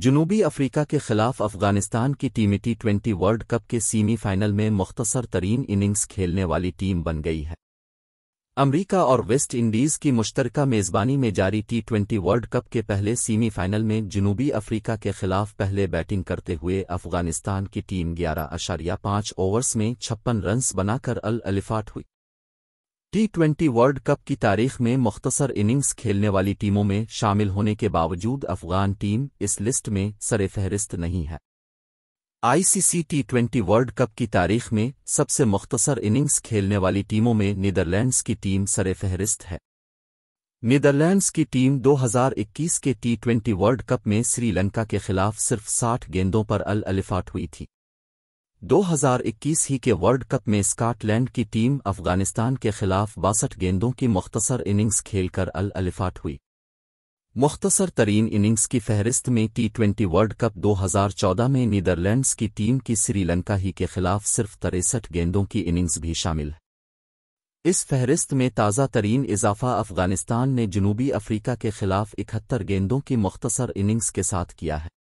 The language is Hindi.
जनूबी अफ्रीका के खिलाफ अफगानिस्तान की team T twenty World Cup के सेमीफाइनल में मुख्तसर तरीन इनिंग्स खेलने वाली टीम बन गई है अमरीका और वेस्ट इंडीज़ की मुश्तरक मेज़बानी में जारी टी ट्वेंटी वर्ल्ड कप के पहले सेमीफाइनल में जनूबी अफ्रीका के खिलाफ पहले बैटिंग करते हुए अफगानिस्तान की टीम ग्यारह अशारिया पांच ओवर्स में छप्पन रन्स बनाकर अल अलिफाट हुई टी ट्वेंटी वर्ल्ड कप की तारीख में मुख्तसर इनिंग्स खेलने वाली टीमों में शामिल होने के बावजूद अफगान टीम इस लिस्ट में सरफहरिस्त नहीं है ICC T twenty World Cup की तारीख में सबसे मुख्तसर इनिंग्स खेलने वाली टीमों में नीदरलैंड्स की टीम सरफहरिस्त है नीदरलैंड्स की टीम 2021 के टी ट्वेंटी वर्ल्ड कप में श्रीलंका के खिलाफ सिर्फ 60 गेंदों पर अल अलिफाट हुई थी 2021 ही के वर्ल्ड कप में स्कॉटलैंड की टीम अफगानिस्तान के खिलाफ बासठ गेंदों की मुख्तसर इनिंग्स खेलकर अल अलिफाट हुई मुख्तसर तरीन इनिंग्स की फहरिस्त में टी ट्वेंटी वर्ल्ड कप 2014 में नीदरलैंड्स की टीम की श्रीलंका ही के खिलाफ सिर्फ तिरसठ गेंदों की इनिंग्स भी शामिल है इस फहरिस्त में ताज़ा तरीन इजाफा अफगानिस्तान ने जनूबी अफ्रीका के खिलाफ इकहत्तर गेंदों की मुख्तसर इनिंग्स के साथ किया है